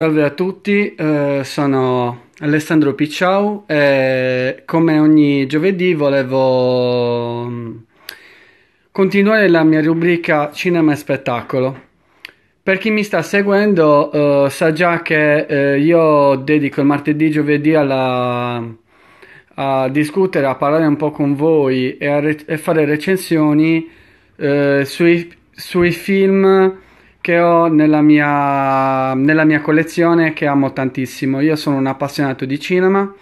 Salve a tutti, eh, sono Alessandro Picciau e come ogni giovedì volevo mm, continuare la mia rubrica Cinema e Spettacolo. Per chi mi sta seguendo eh, sa già che eh, io dedico il martedì e giovedì alla, a discutere, a parlare un po' con voi e a, re- e fare recensioni eh, sui, sui film che ho nella mia, nella mia collezione che amo tantissimo. Io sono un appassionato di cinema,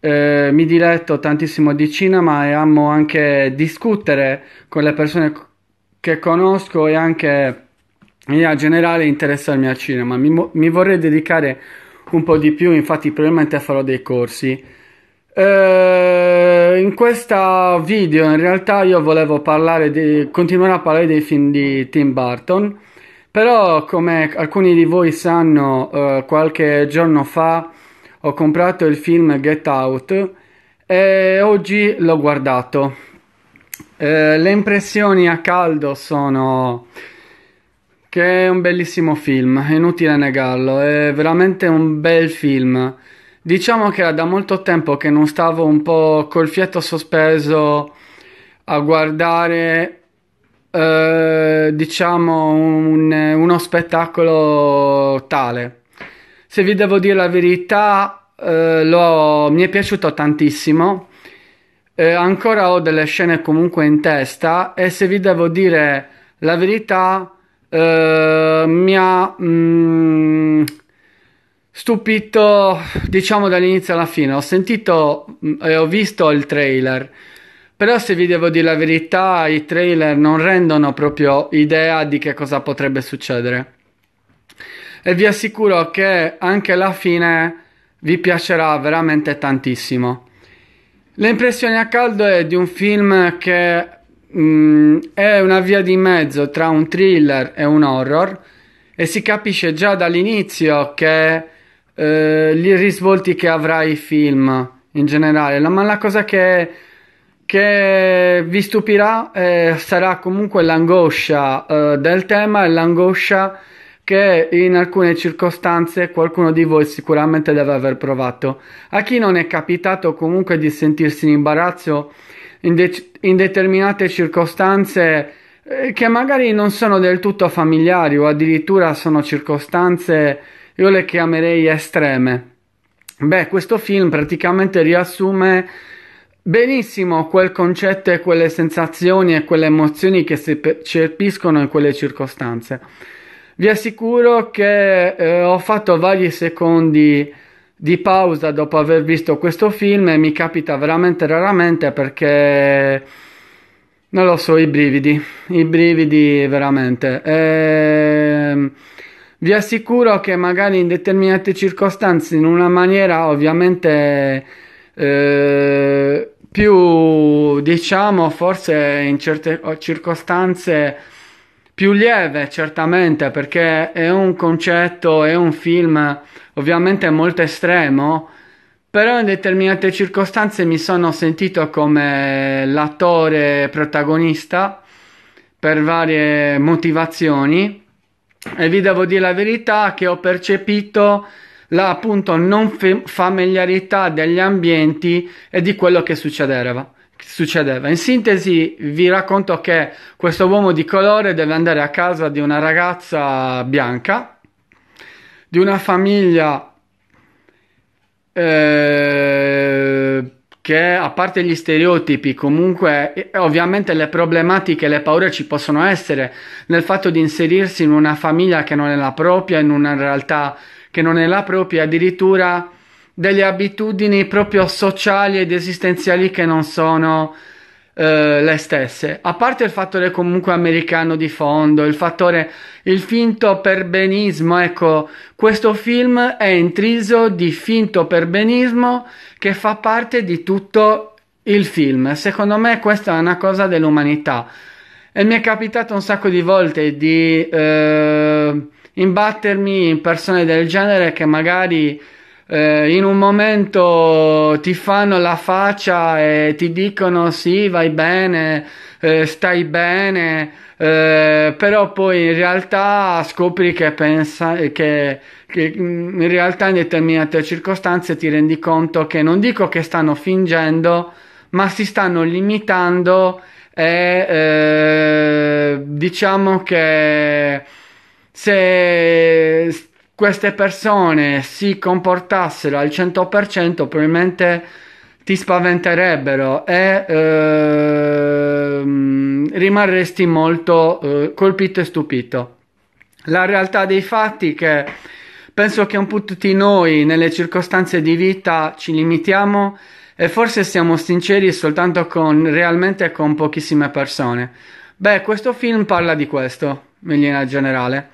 eh, mi diletto tantissimo di cinema e amo anche discutere con le persone che conosco e anche in generale interessarmi al cinema. Mi, mi, vorrei dedicare un po' di più, infatti probabilmente farò dei corsi. Eh, in questo video in realtà io volevo parlare di, continuare a parlare dei film di Tim Burton però, come alcuni di voi sanno, eh, qualche giorno fa ho comprato il film Get Out e oggi l'ho guardato. Eh, le impressioni a caldo sono che è un bellissimo film, è inutile negarlo, è veramente un bel film. Diciamo che era da molto tempo che non stavo un po' col fiato sospeso a guardare eh, diciamo un, uno spettacolo tale. Se vi devo dire la verità, eh, lo, mi è piaciuto tantissimo. Eh, ancora ho delle scene comunque in testa e se vi devo dire la verità, eh, mi ha mh, mm, stupito, diciamo dall'inizio alla fine. Ho sentito mm, e ho visto il trailer però se vi devo dire la verità, i trailer non rendono proprio idea di che cosa potrebbe succedere. E vi assicuro che anche la fine vi piacerà veramente tantissimo. L'impressione a caldo è di un film che mh, mm, è una via di mezzo tra un thriller e un horror e si capisce già dall'inizio che eh, gli risvolti che avrà il film in generale, ma la cosa che che vi stupirà eh, sarà comunque l'angoscia eh, del tema e l'angoscia che in alcune circostanze qualcuno di voi sicuramente deve aver provato. A chi non è capitato comunque di sentirsi in imbarazzo in, de- in determinate circostanze eh, che magari non sono del tutto familiari o addirittura sono circostanze io le chiamerei estreme. Beh, questo film praticamente riassume benissimo quel concetto e quelle sensazioni e quelle emozioni che si percepiscono in quelle circostanze. Vi assicuro che eh, ho fatto vari secondi di pausa dopo aver visto questo film e mi capita veramente raramente perché non lo so, i brividi, i brividi veramente. E... Ehm, vi assicuro che magari in determinate circostanze, in una maniera ovviamente eh, più diciamo forse in certe circostanze più lieve certamente perché è un concetto, è un film ovviamente molto estremo, però in determinate circostanze mi sono sentito come l'attore protagonista per varie motivazioni e vi devo dire la verità che ho percepito la appunto non f- familiarità degli ambienti e di quello che succedeva. Succedeva. In sintesi, vi racconto che questo uomo di colore deve andare a casa di una ragazza bianca, di una famiglia eh, che a parte gli stereotipi, comunque ovviamente le problematiche, le paure ci possono essere nel fatto di inserirsi in una famiglia che non è la propria, in una realtà che non è la propria, addirittura delle abitudini proprio sociali ed esistenziali che non sono eh, le stesse. A parte il fattore comunque americano di fondo, il fattore il finto perbenismo, ecco, questo film è intriso di finto perbenismo che fa parte di tutto il film. Secondo me questa è una cosa dell'umanità. E mi è capitato un sacco di volte di eh, imbattermi in persone del genere che magari eh, in un momento ti fanno la faccia e ti dicono sì, vai bene, eh, stai bene, eh, però poi in realtà scopri che, pensa, che, che mm, in realtà in determinate circostanze ti rendi conto che non dico che stanno fingendo, ma si stanno limitando e eh, diciamo che se queste persone si comportassero al 100% probabilmente ti spaventerebbero e ehm, rimarresti molto eh, colpito e stupito. La realtà dei fatti è che penso che un po' tutti noi nelle circostanze di vita ci limitiamo e forse siamo sinceri soltanto con realmente con pochissime persone. Beh, questo film parla di questo in linea generale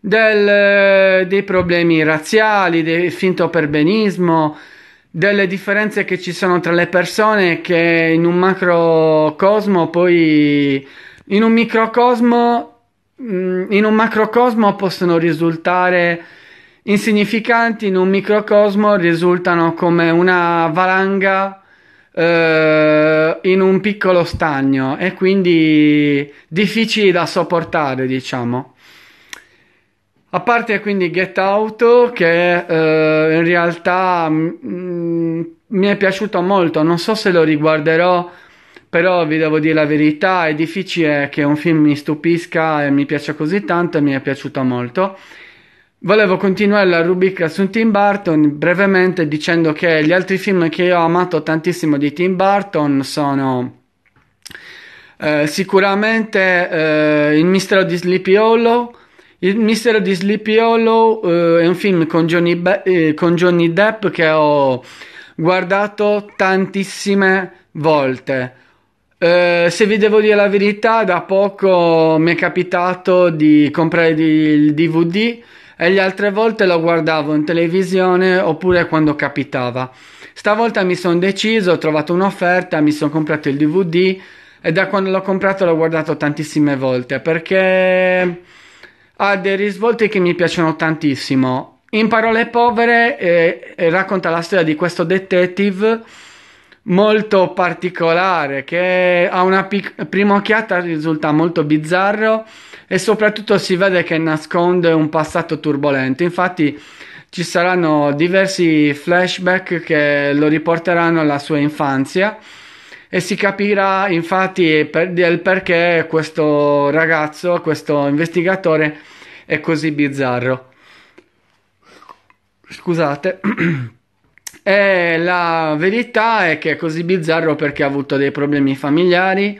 del, eh, dei problemi razziali, del finto perbenismo, delle differenze che ci sono tra le persone che in un macrocosmo poi in un microcosmo mm, in un macrocosmo possono risultare insignificanti, in un microcosmo risultano come una valanga eh, in un piccolo stagno e quindi difficili da sopportare, diciamo. A parte quindi Get Out, che eh, in realtà mh, mm, mi è piaciuto molto, non so se lo riguarderò, però vi devo dire la verità, è difficile che un film mi stupisca e mi piaccia così tanto e mi è piaciuto molto. Volevo continuare la rubrica su Tim Burton brevemente dicendo che gli altri film che io ho amato tantissimo di Tim Burton sono eh, sicuramente eh, Il mistero di Sleepy Hollow, il mistero di Sleepy Hollow eh, è un film con Johnny, Be- eh, con Johnny Depp che ho guardato tantissime volte. Eh, se vi devo dire la verità, da poco mi è capitato di comprare il DVD e le altre volte lo guardavo in televisione oppure quando capitava. Stavolta mi sono deciso, ho trovato un'offerta, mi sono comprato il DVD e da quando l'ho comprato l'ho guardato tantissime volte perché ha dei risvolti che mi piacciono tantissimo. In parole povere eh, eh racconta la storia di questo detective molto particolare che a una pic- prima occhiata risulta molto bizzarro e soprattutto si vede che nasconde un passato turbolento. Infatti ci saranno diversi flashback che lo riporteranno alla sua infanzia e si capirà infatti per, del perché questo ragazzo, questo investigatore è così bizzarro. Scusate. E la verità è che è così bizzarro perché ha avuto dei problemi familiari,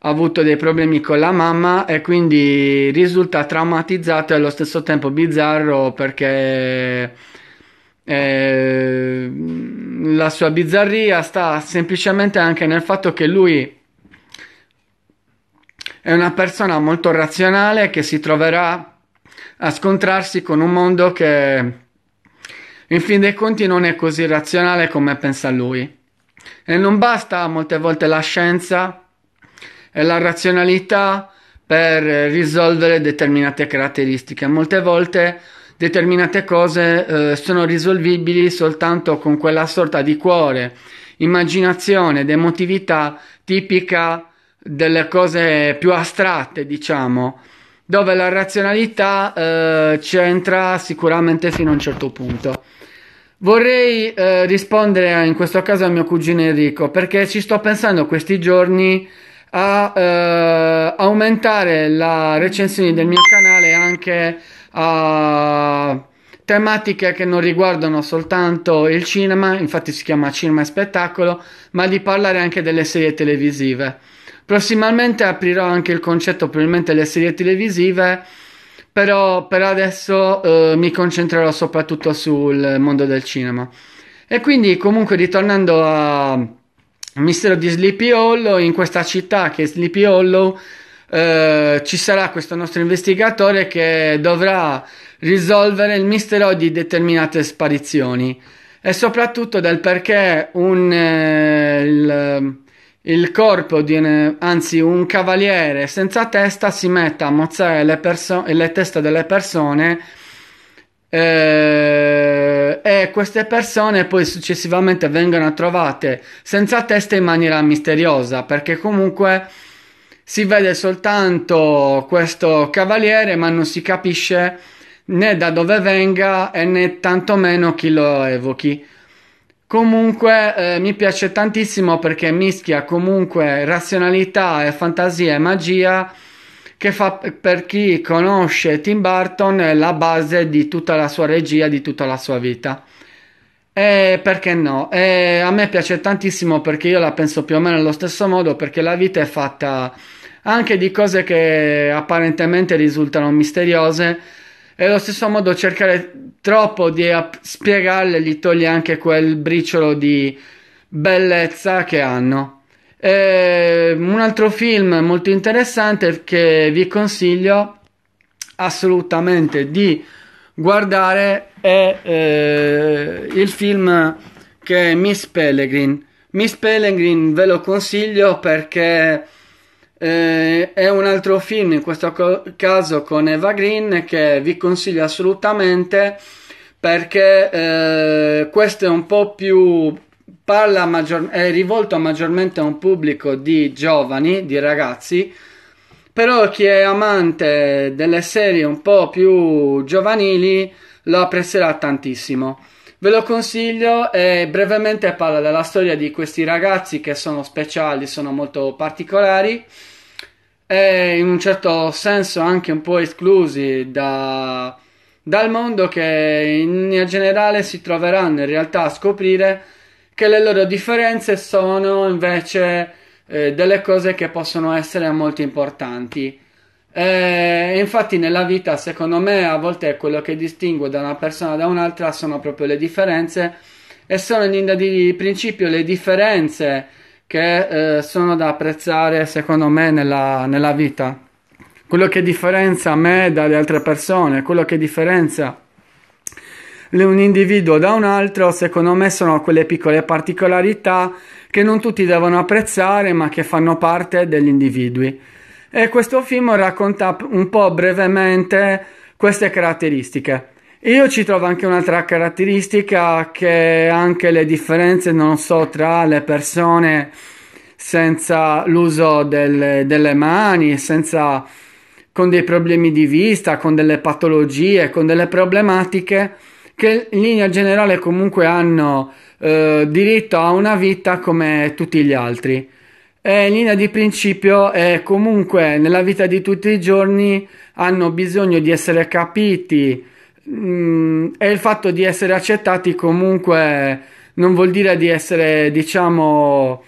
ha avuto dei problemi con la mamma e quindi risulta traumatizzato e allo stesso tempo bizzarro perché eh, la sua bizzarria sta semplicemente anche nel fatto che lui è una persona molto razionale che si troverà a scontrarsi con un mondo che in fin dei conti non è così razionale come pensa lui. E non basta molte volte la scienza e la razionalità per risolvere determinate caratteristiche. Molte volte determinate cose eh, sono risolvibili soltanto con quella sorta di cuore, immaginazione ed emotività tipica delle cose più astratte, diciamo, dove la razionalità eh, c'entra sicuramente fino a un certo punto. Vorrei eh, rispondere in questo caso a mio cugino Enrico perché ci sto pensando questi giorni a eh, aumentare la recensione del mio canale anche a tematiche che non riguardano soltanto il cinema, infatti si chiama cinema e spettacolo, ma di parlare anche delle serie televisive. Prossimamente aprirò anche il concetto probabilmente delle serie televisive, però per adesso eh, mi concentrerò soprattutto sul mondo del cinema. E quindi comunque ritornando a mistero di Sleepy Hollow, in questa città che è Sleepy Hollow, eh, ci sarà questo nostro investigatore che dovrà risolvere il mistero di determinate sparizioni e soprattutto del perché un, eh, il, il, corpo di un, anzi un cavaliere senza testa si metta a mozzare le, perso- le teste delle persone eh, e queste persone poi successivamente vengono trovate senza testa in maniera misteriosa perché comunque si vede soltanto questo cavaliere ma non si capisce né da dove venga e né tantomeno chi lo evochi. Comunque eh, mi piace tantissimo perché mischia comunque razionalità e fantasia e magia che fa per chi conosce Tim Burton la base di tutta la sua regia, di tutta la sua vita. E perché no? E a me piace tantissimo perché io la penso più o meno allo stesso modo, perché la vita è fatta anche di cose che apparentemente risultano misteriose e allo stesso modo cercare troppo di spiegarle gli toglie anche quel briciolo di bellezza che hanno. Eh, un altro film molto interessante che vi consiglio assolutamente di guardare è eh, il film che è Miss Pellegrin. Miss Pellegrin ve lo consiglio perché eh, è un altro film, in questo co- caso con Eva Green, che vi consiglio assolutamente perché eh, questo è un po' più parla maggior, è rivolto maggiormente a un pubblico di giovani, di ragazzi, però chi è amante delle serie un po' più giovanili lo apprezzerà tantissimo. Ve lo consiglio e brevemente parla della storia di questi ragazzi che sono speciali, sono molto particolari e in un certo senso anche un po' esclusi da, dal mondo che in generale si troveranno in realtà a scoprire che le loro differenze sono invece eh, delle cose che possono essere molto importanti. E eh, infatti nella vita, secondo me, a volte quello che distingue da una persona da un'altra sono proprio le differenze e sono in linea di principio le differenze che eh, sono da apprezzare, secondo me, nella, nella vita. Quello che differenza me dalle altre persone, quello che differenzia un individuo da un altro, secondo me sono quelle piccole particolarità che non tutti devono apprezzare ma che fanno parte degli individui. E questo film racconta un po' brevemente queste caratteristiche. Io ci trovo anche un'altra caratteristica che anche le differenze, non so, tra le persone senza l'uso delle, delle mani, senza con dei problemi di vista, con delle patologie, con delle problematiche che in linea generale comunque hanno eh, diritto a una vita come tutti gli altri. E in linea di principio eh, comunque nella vita di tutti i giorni hanno bisogno di essere capiti mh, mm, e il fatto di essere accettati comunque non vuol dire di essere diciamo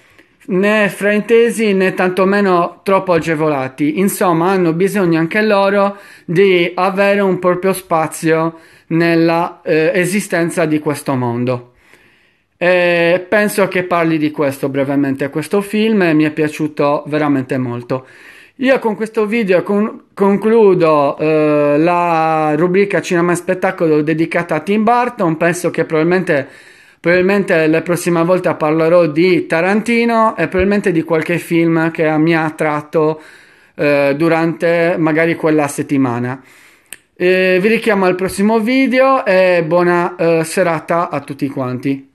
né fraintesi né tantomeno troppo agevolati. Insomma, hanno bisogno anche loro di avere un proprio spazio nella eh, esistenza di questo mondo. E penso che parli di questo brevemente questo film mi è piaciuto veramente molto. Io con questo video con- concludo eh, la rubrica Cinema e Spettacolo dedicata a Tim Burton, penso che probabilmente Probabilmente la prossima volta parlerò di Tarantino e probabilmente di qualche film che mi ha attratto eh, durante magari quella settimana. E vi richiamo al prossimo video e buona eh, serata a tutti quanti.